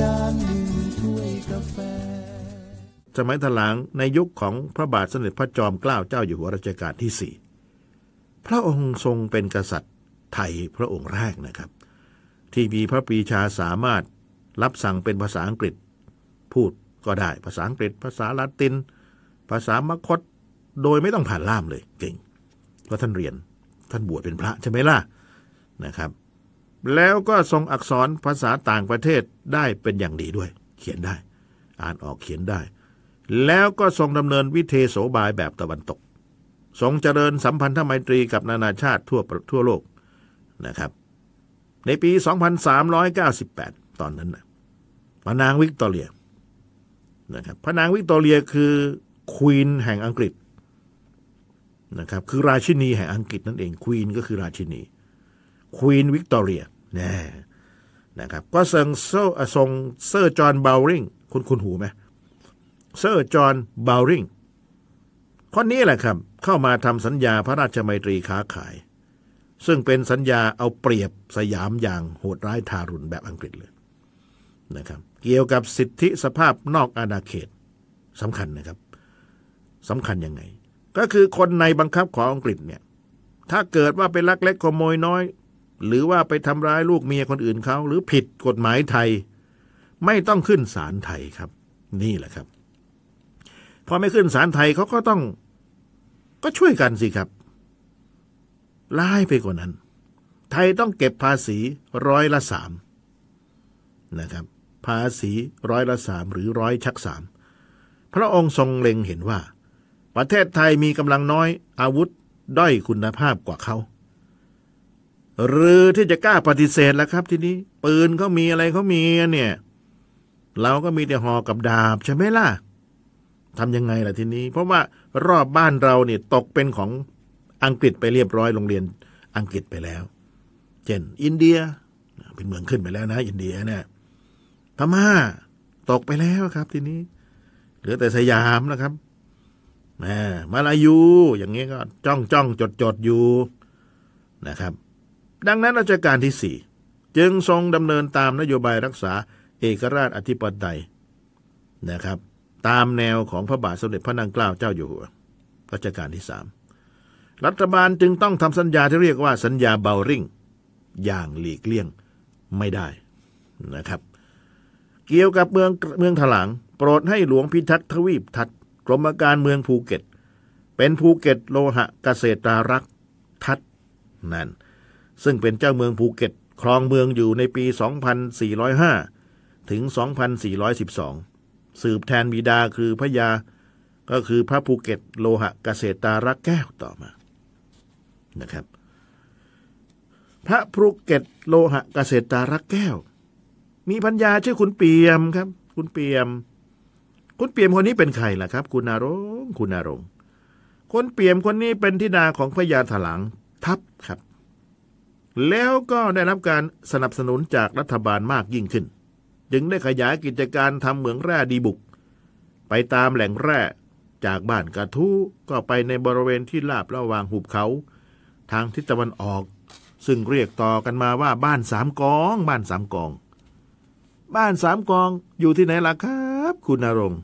จานดน่ถ้วยกาแฟสมัยถลางในยุคของพระบาทสมเด็จพระจอมเกล้าเจ้าอยู่หัวรัชกาลที่สี่พระองค์ทรงเป็นกษัตริย์ไทยพระองค์แรกนะครับ ที่มีพระปรีชาสามารถรับสั่งเป็นภาษาอังกฤษ พูดก็ได้ภาษาอังกฤษ ภาษาลาติน ภาษามคต โดยไม่ต้องผ่านล่ามเลยเก่งเพราะท่านเรียนท่านบวชเป็นพระ ใช่ไหมล่ะนะครับแล้วก็ทรงอักษรภาษาต่างประเทศได้เป็นอย่างดีด้วย เขียนได้ อ่านออกเขียนได้ แล้วก็ทรงดำเนินวิเทโสบายแบบตะวันตก ทรงเจริญสัมพันธไมตรีกับนานาชาติทั่วทั่วโลกนะครับในปี 2398 ตอนนั้นนะพระนางวิกตอเรียนะครับพระนางวิกตอเรียคือควีนแห่งอังกฤษนะครับคือราชินีแห่งอังกฤษนั่นเองควีนก็คือราชินีควีนวิกตอเรียนะนะครับก็ส่งเซอร์งเซอร์จอห์นเบลริงคุณคุณหูไหมเซอร์จอห์นเบลริงคนนี้แหละครับเข้ามาทำสัญญาพระราชมัยตรีค้าขาย ซึ่งเป็นสัญญาเอาเปรียบสยามอย่างโหดร้ายทารุณแบบอังกฤษเลยนะครับ เกี่ยวกับสิทธิสภาพนอกอาณาเขตสำคัญนะครับสำคัญยังไง ก็คือคนในบังคับของอังกฤษเนี่ยถ้าเกิดว่าเป็นลักเล็กขโมยน้อยหรือว่าไปทำร้ายลูกเมียคนอื่นเขา หรือผิดกฎหมายไทย ไม่ต้องขึ้นศาลไทยครับ นี่แหละครับพอไม่ขึ้นศาลไทยเขาก็ต้องก็ช่วยกันสิครับไล่ไปกว่านั้น ไทยต้องเก็บภาษีร้อยละสามนะครับ ภาษีร้อยละสามหรือร้อยชักสามพระองค์ทรงเล็งเห็นว่า ประเทศไทยมีกำลังน้อยอาวุธด้อยคุณภาพกว่าเขาหรือที่จะกล้าปฏิเสธแล้วครับ ทีนี้ปืนเขามีอะไรเขามีเนี่ย เราก็มีแต่หอกับดาบ ใช่ไหมล่ะทำยังไงล่ะทีนี้ เพราะว่ารอบบ้านเราเนี่ยตกเป็นของอังกฤษไปเรียบร้อยโรงเรียนอังกฤษไปแล้วเช่นอินเดีย เป็นเมืองขึ้นไปแล้วนะอินเดียเนี่ยพม่าตกไปแล้วครับ ทีนี้เหลือแต่สยามนะครับแมาลายูอย่างนี้ก็ จ้องจ้อง จดจดอยู่นะครับดังนั้นราชการที่สี่จึงทรงดำเนินตามนโยบายรักษาเอกราชอธิปไตยนะครับ ตามแนวของพระบาทสมเด็จพระนางเกล้าเจ้าอยู่หัว รัชกาลที่สามรัฐบาลจึงต้องทำสัญญาที่เรียกว่าสัญญาเบาริงอย่างหลีกเลี่ยงไม่ได้นะครับ เกี่ยวกับเมืองเมืองถลาง โปรดให้หลวงพิทักษ์ทวีปทัดกรมการเมืองภูเก็ต เป็นภูเก็ตโลหะเกษตรารักทัดนั่นซึ่งเป็นเจ้าเมืองภูเก็ตครองเมืองอยู่ในปี 2405ถึง 2412สืบแทนบิดาคือพระยาก็คือพระภูเก็ต โลหะเกษตารักแก้วต่อมานะครับ พระภูเก็ตโลหะเกษตารักแก้ว มีพัญญาชื่อคุณเปียมครับ คุณเปียม คุณเปียมคนนี้เป็นใครล่ะครับ คุณนารงคุณนารงคนเปียมคนนี้เป็นทิดาของพระยาถลังทัพครับแล้วก็ได้รับการสนับสนุนจากรัฐบาลมากยิ่งขึ้น จึงได้ขยายกิจการทำเหมืองแร่ดีบุก ไปตามแหล่งแร่ จากบ้านกระทู้ก็ไปในบริเวณที่ลาบระหว่างหุบเขา ทางทิศตะวันออก ซึ่งเรียกต่อกันมาว่าบ้านสามกอง บ้านสามกอง บ้านสามกองอยู่ที่ไหนล่ะครับ คุณนรง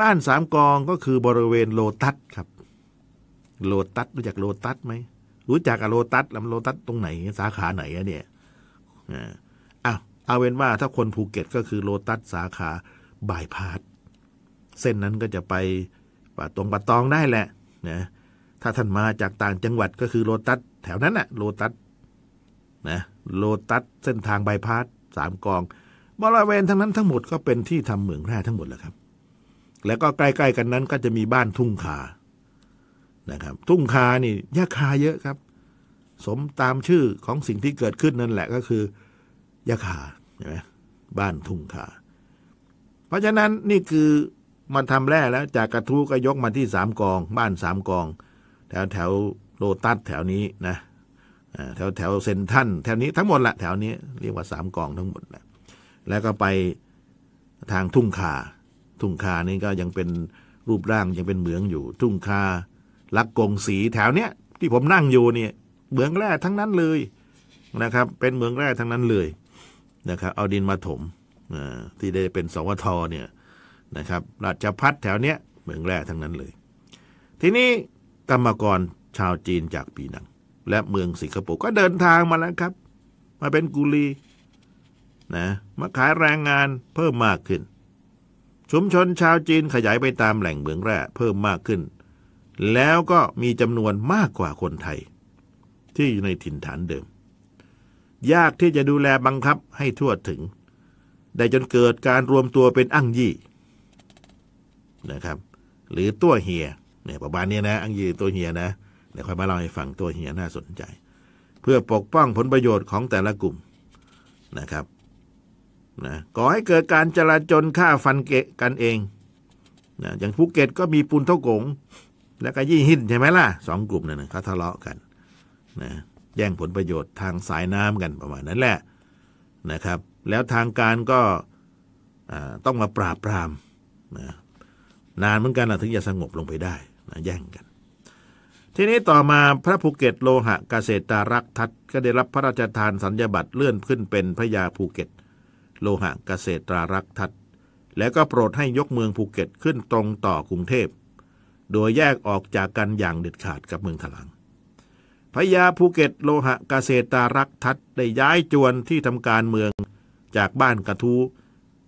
บ้านสามกองก็คือบริเวณโลตัสครับ โลตัสรู้จักโลตัสไหมรู้จักอโลตัสลำโลตัสตรงไหน สาขาไหนอะเนี่ย อ่าวเอาเป็นว่าถ้าคนภูเก็ตก็คือโลตัสสาขาบายพาสเส้นนั้นก็จะไปป่าตรงป่าตองได้แหละนะ ถ้าท่านมาจากต่างจังหวัดก็คือโลตัสแถวนั้นอะโลตัสนะ โลตัสเส้นทางบายพาสสามกอง บริเวณทั้งนั้นทั้งหมดก็เป็นที่ทำเหมืองแร่ทั้งหมดแหละครับ แล้วก็ใกล้ๆกันนั้นก็จะมีบ้านทุ่งคานะครับทุ่งคานี่ยาคาเยอะครับ สมตามชื่อของสิ่งที่เกิดขึ้นนั่นแหละก็คือยาคาใช่ไหมบ้านทุ่งคา เพราะฉะนั้นนี่คือ มันทำแร่แล้ว จากกระทู้ก็ยกมาที่สามกอง บ้านสามกอง แถวแถวโลตัสแถวนี้นะแถวแถวเซนทันแถวนี้ทั้งหมดแหละแถวนี้เรียกว่าสามกองทั้งหมดนะแล้วก็ไปทางทุ่งคาทุ่งคานี่ก็ยังเป็นรูปร่างยังเป็นเหมืองอยู่ ทุ่งคาลักกงสีแถวเนี้ย ที่ผมนั่งอยู่เนี่ยเหมืองแร่ทั้งนั้นเลยนะครับ เป็นเหมืองแร่ทั้งนั้นเลยนะครับ เอาดินมาถมที่ได้เป็น สวทเนี่ยนะครับราชพัฒแถวเนี้ยเหมืองแร่ทั้งนั้นเลย ทีนี้กรรมกรชาวจีนจากปีนังและเมืองสิงคโปร์ก็เดินทางมาแล้วครับ มาเป็นกุลีนะมาขายแรงงานเพิ่มมากขึ้น ชุมชนชาวจีนขยายไปตามแหล่งเหมืองแร่เพิ่มมากขึ้นแล้วก็มีจำนวนมากกว่าคนไทย ที่อยู่ในถิ่นฐานเดิม ยากที่จะดูแลบังคับให้ทั่วถึง ได้จนเกิดการรวมตัวเป็นอั้งยี่นะครับ หรือตัวเฮียเนี่ยประมาณนี้นะอังยี่ตัวเฮียนะเดี๋ยวค่อยมาเล่าให้ฟังตัวเฮียน่าสนใจ เพื่อปกป้องผลประโยชน์ของแต่ละกลุ่มนะครับนะก่อให้เกิดการจลาจลฆ่าฟันเกะกันเองนะอย่างภูเก็ตก็มีปุนเท่ากงแล้วก็ยี่หินใช่ไหมล่ะสองกลุ่มนั่นเขาทะเลาะกันนะแย่งผลประโยชน์ทางสายน้ำกันประมาณนั้นแหละนะครับ แล้วทางการก็ต้องมาปราบปรามนะนานเหมือนกันนะถึงจะสงบลงไปได้นะแย่งกัน ทีนี้ต่อมาพระภูเก็ตโลหะ เกษตารักทัดก็ได้รับพระราชทานสัญญบัตรเลื่อนขึ้นเป็นพระยาภูเก็ตโลหะเกษตารักทัดแล้วก็โปรดให้ยกเมืองภูเก็ตขึ้นตรงต่อกรุงเทพโดยแยกออกจากกันอย่างเด็ดขาดกับเมืองถลัง พญาภูเก็ตโลหะกเกษตารักทัดได้ย้ายจวนที่ทำการเมืองจากบ้านกระทู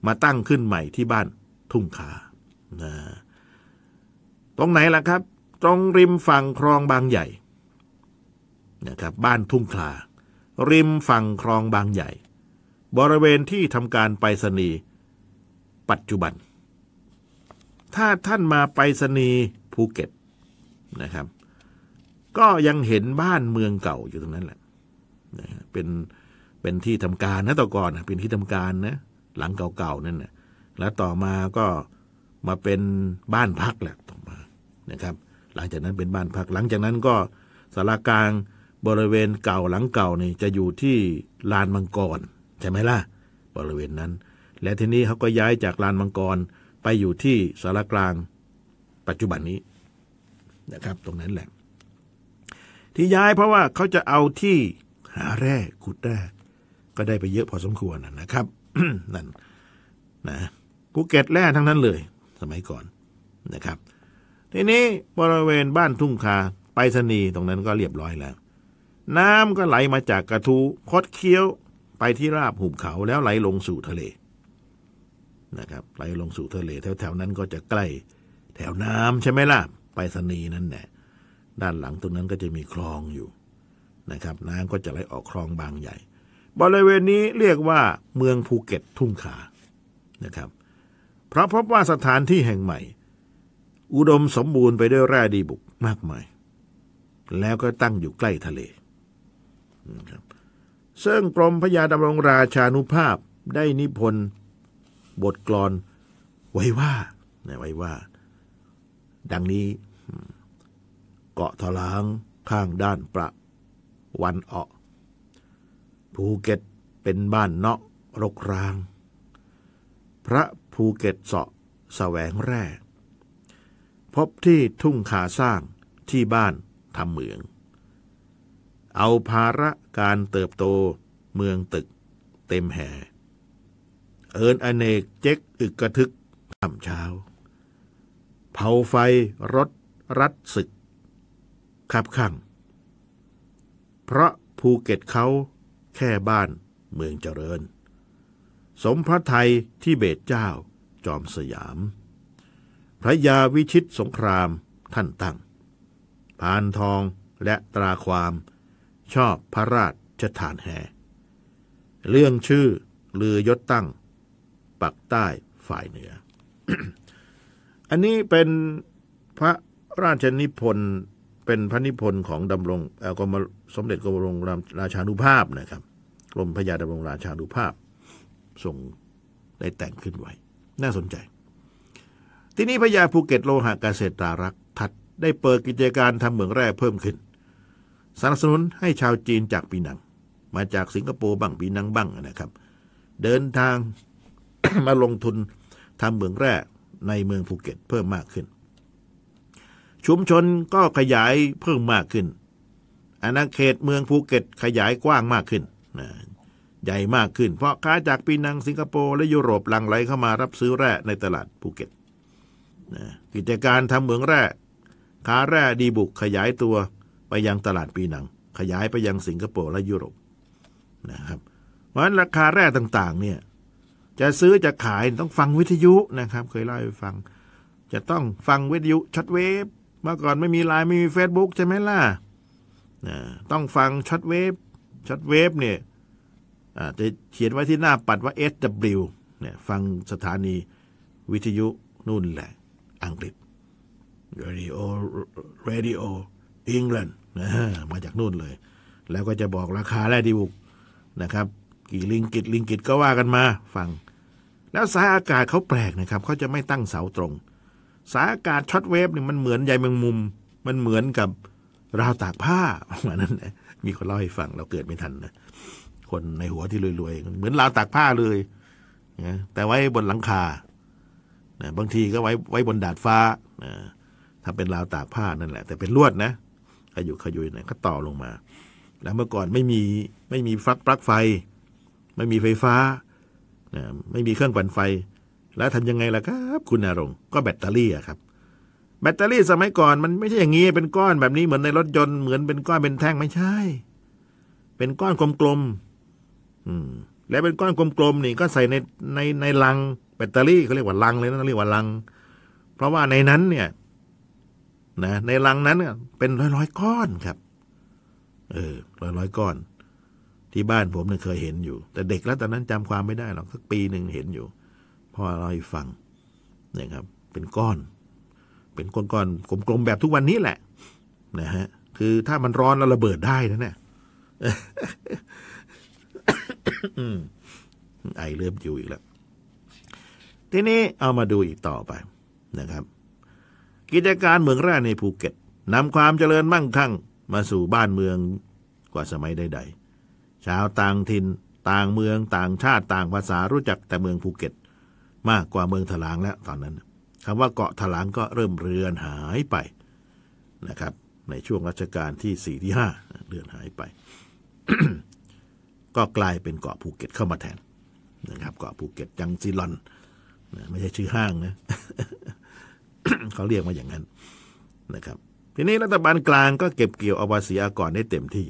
มาตั้งขึ้นใหม่ที่บ้านทุ่งขาตรงไหนล่ะครับ ตรงริมฝั่งคลองบางใหญ่นะครับ บ้านทุ่งคาริมฝั่งคลองบางใหญ่ บริเวณที่ทำการไปรษณีย์ปัจจุบัน ถ้าท่านมาไปรษณีย์ภูเก็ตนะครับ ก็ยังเห็นบ้านเมืองเก่าอยู่ตรงนั้นแหละนะเป็นเป็นที่ทำการนะต่อก่อน เป็นที่ทำการนะหลังเก่าๆนั่นนะแล้วต่อมาก็มาเป็นบ้านพักแหละต่อมานะครับ หลังจากนั้นเป็นบ้านพัก หลังจากนั้นก็สารากลางบริเวณเก่าหลังเก่านี่จะอยู่ที่ลานมังกรใช่ไหมล่ะบริเวณนั้น และทีนี้เขาก็ย้ายจากลานมังกรไปอยู่ที่สารกลางปัจจุบันนี้นะครับ ตรงนั้นแหละ ที่ย้ายเพราะว่าเขาจะเอาที่หาแร่ขุดแร่ก็ได้ไปเยอะพอสมควรนะครับนั่นนะภูเก็ตแร่ทั้งนั้นเลย สมัยก่อน นะครับ ทีนี้บริเวณบ้านทุ่งคาไปสนีตรงนั้นก็เรียบร้อยแล้ว น้ำก็ไหลมาจากกระทูคดเคี้ยวไปที่ราบหุบเขา แล้วไหลลงสู่ทะเล นะครับ ไหลลงสู่ทะเลแถวๆ นั้นก็จะใกล้แถวน้ำใช่ไหมล่ะ ไปสนีนั่นแหละ ด้านหลังตรงนั้นก็จะมีคลองอยู่นะครับ น้ำก็จะไหลออกคลองบางใหญ่ บริเวณนี้เรียกว่าเมืองภูเก็ตทุ่งขานะครับ เพราะพบว่าสถานที่แห่งใหม่ อุดมสมบูรณ์ไปด้วยแร่ดีบุกมากมาย แล้วก็ตั้งอยู่ใกล้ทะเลนะครับซึ่งกรมพญาดำรงราชานุภาพได้นิพนธ์บทกลอนไว้ว่าไว้ว่าดังนี้ เกาะทลางข้างด้านประวันออกภูเก็ตเป็นบ้านเนาะรกราง พระภูเก็ตเสาะแสวงแร่พบที่ทุ่งขาสร้างที่บ้านทำเหมือง เอาภาระการเติบโตเมืองตึกเต็มแห่เอินอเนกเจ๊กอึกกระทึกทำเช้าเผาไฟรถรัดศึก ขับขังเพราะภูเก็ตเขาแค่บ้านเมืองเจริญ สมพระไทยที่เบตเจ้าจอมสยาม พระยาวิชิตสงครามท่านตั้งพานทองและตราความชอบพระราชทานแห่เรื่องชื่อลือยศตั้ง ปักใต้ฝ่ายเหนืออันนี้เป็นพระราชนิพนธ์เป็นพระนิพนธ์ของดำรงกรมสมเด็จกรมรงราราชานุภาพนะครับกรมพญาดำรงราชานุภาพส่งได้แต่งขึ้นไว้ น่าสนใจ ที่นี้พญาภูเก็ตโลหะเกษตรารักถทัดได้เปิดกิจการทำเหมืองแร่เพิ่มขึ้นสนับสนุนให้ชาวจีนจากปีนัง มาจากสิงคโปร์บ้างปีนังบ้างนะครับ เดินทางมาลงทุนทำเหมืองแร่ในเมืองภูเก็ตเพิ่มมากขึ้น ชุมชนก็ขยายเพิ่มมากขึ้นอาณาเขตเมืองภูเก็ตขยายกว้างมากขึ้นใหญ่มากขึ้น เพราะค้าจากปีนังสิงคโปร์และยุโรป หลั่งไหลเข้ามารับซื้อแร่ในตลาดภูเก็ตกิจการทำเหมืองแร่ค้าแร่ดีบุกขยายตัวไปยังตลาดปีนัง ขยายไปยังสิงคโปร์และยุโรปนะครับเพราะฉะนั้นราคาแร่ต่างๆ เนี่ยจะซื้อจะขายต้องฟังวิทยุนะครับ เคยเล่าให้ฟัง จะต้องฟังวิทยุช็อตเวฟเมื่อก่อนไม่มีไลน์ไม่มี Facebook ใช่ไหมล่ะต้องฟังช็อตเวฟช็อตเวฟเนี่ยจะเขียนไว้ที่หน้าปัดว่า SW เนี่ย ฟังสถานีวิทยุ นู่นแหละ อังกฤษ Radio Radio England มาจากนู่นเลย แล้วก็จะบอกราคาและดีบุกนะครับี่ลิงกิตลิงกิตก็ว่ากันมา ฟัง แล้วสายอากาศเขาแปลกนะครับเขาจะไม่ตั้งเสาตรง สายอากาศช็อตเวฟเนี่ยมันเหมือนใยแมงมุม มันเหมือนกับราวตากผ้าประมาณนั้นนะมีคนเล่าให้ฟังเราเกิดไม่ทันนะ คนในหัวที่รวยๆ เหมือนราวตากผ้าเลยนะแต่ไว้บนหลังคานะบางทีก็ไว้ไว้บนดาดฟ้านะถ้าเป็นราวตากผ้านั่นแหละ แต่เป็นลวดนะขยุขยุยนะก็ต่อลงมา แล้วเมื่อก่อนไม่มีไม่มีฟักปลั๊กไฟไม่มีไฟฟ้า ไม่มีเครื่องปั่นไฟ แล้วทำยังไงล่ะครับ คุณนรง ก็แบตเตอรี่ครับ แบตเตอรี่สมัยก่อนมันไม่ใช่อย่างนี้ เป็นก้อนแบบนี้เหมือนในรถยนต์ เหมือนเป็นก้อนเป็นแท่งไม่ใช่ เป็นก้อนกลมๆอืมแล้วเป็นก้อนกลมๆนี่ ก็ใส่ในในในลังแบตเตอรี่เขาเรียกว่าลังเลยนะเรียกว่าลัง เพราะว่าในนั้นเนี่ย นะในลังนั้นเป็นร้อยร้อยก้อนครับ เออ ร้อยร้อยก้อนที่บ้านผมเนี่ยเคยเห็นอยู่ แต่เด็กแล้วตอนนั้น จำความไม่ได้หรอกสักปีหนึ่งเห็นอยู่พ่อเล่าให้ฟังเนี่ยครับ เป็นก้อน เป็นก้อนก้อนกลมๆแบบทุกวันนี้แหละนะฮะคือถ้ามันร้อนแล้วระเบิดได้นะเนี่ยไอเริ่มอยู่อีกแล้วทีนี้เอามาดูอีกต่อไป นะครับ กิจการเมืองแร่ในภูเก็ตนำความเจริญมั่งคั่งมาสู่บ้านเมืองกว่าสมัยใดๆชาวต่างถิ่นต่างเมืองต่างชาติต่างภาษารู้จัก แต่เมืองภูเก็ต มากกว่าเมืองถลาง แล้วตอนนั้นคำว่าเกาะถลางก็เริ่มเรือนหายไปนะครับ ในช่วงรัชกาลที่สี่ที่ห้าเรือนหายไป ก็กลายเป็นเกาะภูเก็ตเข้ามาแทน นะครับ เกาะภูเก็ตจังซีลอนไม่ใช่ชื่อห้างนะ เขาเรียกมาอย่างนั้น นะครับ ทีนี้รัฐบาลกลาง ก็เก็บเกี่ยวอาภาษีอากรได้เต็มที่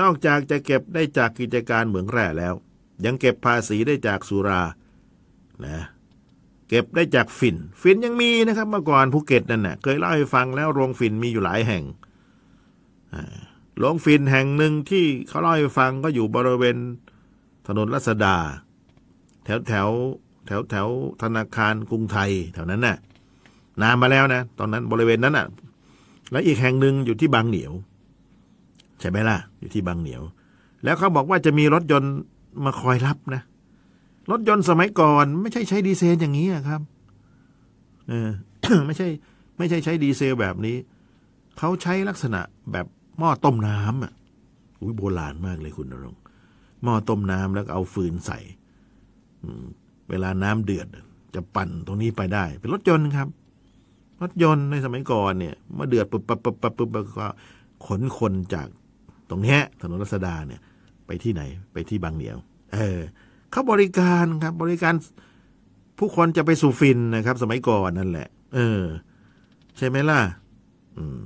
นอกจากจะเก็บได้จากกิจการเหมืองแร่แล้ว ยังเก็บภาษีได้จากสุรานะเก็บได้จากฝิ่นฝิ่นยังมีนะครับเมื่อก่อนภูเก็ตนั่นนะ่ะเคยเล่าให้ฟังแล้วโรงฝิ่นมีอยู่หลายแห่งโรงฝิ่นแห่งหนึ่งที่เขาเล่าให้ฟังก็อยู่บริเวณถนนรัศดาแถวแถวแถวแถวธนาคารกรุงไทยแถวนั้นน่ะนานมาแล้วนะตอนนั้นบริเวณนั้นน่ะและอีกแห่งหนึ่งอยู่ที่บางเหนียวใช่ไหมล่ะอยู่ที่บางเหนียว แล้วเขาบอกว่าจะมีรถยนต์มาคอยรับนะรถยนต์สมัยก่อน ไม่ใช่ใช้ดีเซลอย่างนี้ครับ เออไม่ใช่ ไม่ใช่ใช้ดีเซลแบบนี้ เขาใช้ลักษณะแบบหม้อต้มน้ำอ่ะ อุ้ยโบราณมากเลยคุณนรงหม้อต้มน้ำแล้วเอาฟืนใส่เวลาน้ำเดือดจะปั่นตรงนี้ไปได้ เป็นรถยนต์ครับ รถยนต์ในสมัยก่อนเนี่ยเมื่อเดือดปุบปับปับปับปับก็ขนคนจากตรงนี้ถนนรัศดาเนี่ยไปที่ไหนไปที่บางเหนียว เออเขาบริการครับ บริการผู้คนจะไปสู่ฟินนะครับ สมัยก่อนนั่นแหละ เออ ใช่ไหมล่ะ อืม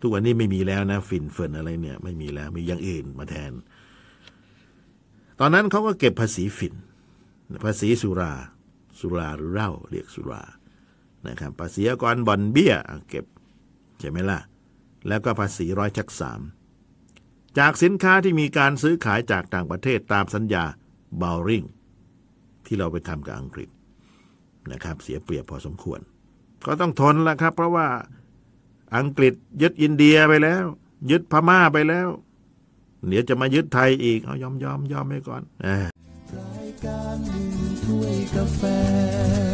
ทุกวันนี้ไม่มีแล้วนะฟินเฟินอะไร เนี่ย ไม่มีแล้วมีอย่างอื่นมาแทน ตอนนั้นเขาก็เก็บภาษีฟิน ภาษีสุรา สุราหรือเหล้าเรียกสุรา นะครับ ภาษีอากรบอนเบี้ยเก็บ ใช่ไหมล่ะ แล้วก็ภาษีร้อยชักสามจากสินค้าที่มีการซื้อขายจากต่างประเทศตามสัญญาเบลริงที่เราไปทำกับอังกฤษนะครับ เสียเปรียบพอสมควร ก็ต้องทนละครับ เพราะว่าอังกฤษยึดอินเดียไปแล้ว ยึดพม่าไปแล้ว เดี๋ยวจะมายึดไทยอีกเอายอมยอมยอมไปก่อน อ